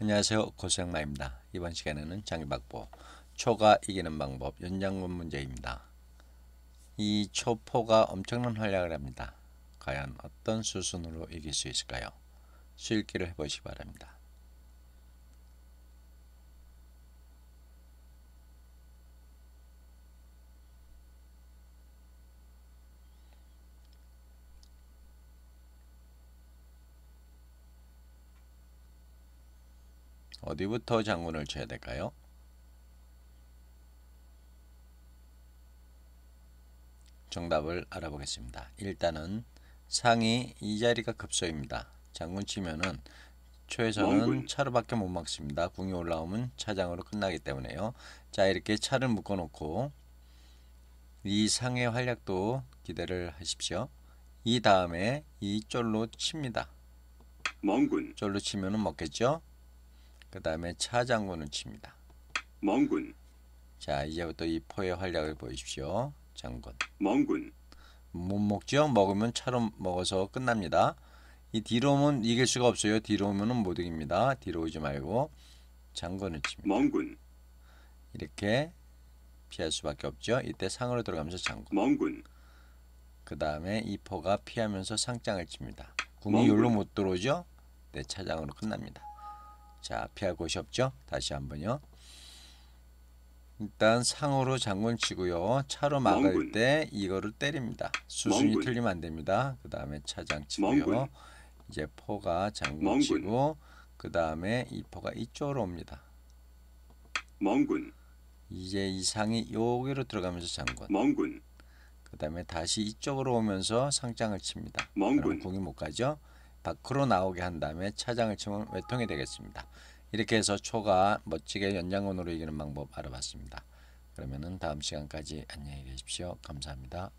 안녕하세요. 고생마입니다 이번 시간에는 장기박보 초가 이기는 방법 연장군 문제입니다. 이 초포가 엄청난 활약을 합니다. 과연 어떤 수순으로 이길 수 있을까요? 수읽기를 해보시기 바랍니다. 어디부터 장군을 쳐야 될까요? 정답을 알아보겠습니다. 일단은 상이 이 자리가 급소입니다. 장군 치면은 초에서는 어, 차로밖에 못 막습니다. 궁이 올라오면 차장으로 끝나기 때문에요. 자 이렇게 차를 묶어놓고 이 상의 활약도 기대를 하십시오. 이 다음에 이 쫄로 칩니다. 멍군. 쫄로 치면은 먹겠죠? 그 다음에 차장군을 칩니다. 멍군. 자 이제부터 이 포의 활약을 보십시오. 장군. 멍군. 못 먹죠. 먹으면 차로 먹어서 끝납니다. 이 뒤로 오면 이길 수가 없어요. 뒤로 오면은 못 이깁니다. 뒤로 오지 말고 장군을 칩니다. 멍군. 이렇게 피할 수밖에 없죠. 이때 상으로 들어가면서 장군. 멍군. 그 다음에 이 포가 피하면서 상장을 칩니다. 궁이 여기로 못 들어오죠. 내 네, 차장으로 끝납니다. 자, 피할 곳이 없죠? 다시 한번요. 일단 상으로 장군 치고요. 차로 막을 멍군. 때 이거를 때립니다. 수순이 멍군. 틀리면 안 됩니다. 그 다음에 차장 치고요. 멍군. 이제 포가 장군 치고 그 다음에 이 포가 이쪽으로 옵니다. 멍군. 이제 이 상이 여기로 들어가면서 장군. 멍군. 그 다음에 다시 이쪽으로 오면서 상장을 칩니다. 멍군. 그럼 공이 못 가죠. 밖으로 나오게 한 다음에 차장을 치면 외통이 되겠습니다. 이렇게 해서 초가 멋지게 연장원으로 이기는 방법 알아봤습니다. 그러면 다음 시간까지 안녕히 계십시오. 감사합니다.